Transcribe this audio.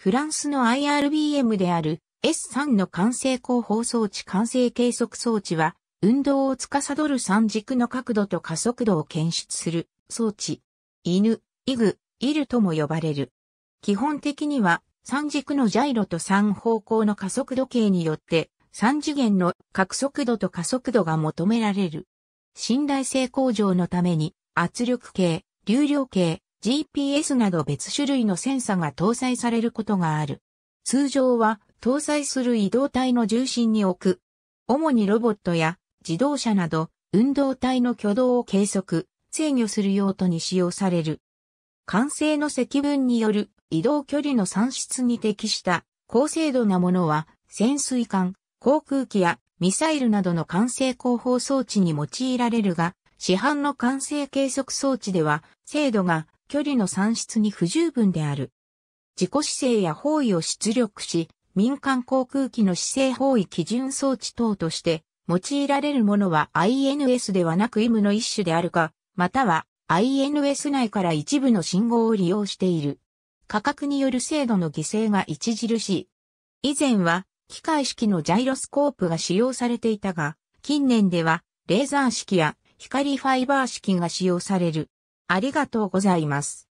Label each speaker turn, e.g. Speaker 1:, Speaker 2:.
Speaker 1: フランスの IRBM である S3 の完成光放送置完成計測装置は、運動を司る三軸の角度と加速度を検出する装置。犬、イグ、イルとも呼ばれる。基本的には三軸のジャイロと三方向の加速度計によって三次元の角速度と加速度が求められる。信頼性向上のために圧力計、流量計、GPS など別種類のセンサが搭載されることがある。通常は搭載する移動体の重心に置く。主にロボットや自動車など運動体の挙動を計測、制御する用途に使用される。完成の積分による移動距離の算出に適した高精度なものは潜水艦、航空機やミサイルなどの完成広報装置に用いられるが、市販の完成計測装置では精度が距離の算出に不十分である。自己姿勢や方位を出力し、民間航空機の姿勢方位基準装置等として、用いられるものは INS ではなく M の一種であるか、または INS 内から一部の信号を利用している。価格による精度の犠牲が著しい。以前は機械式のジャイロスコープが使用されていたが、近年ではレーザー式や光ファイバー式が使用される。ありがとうございます。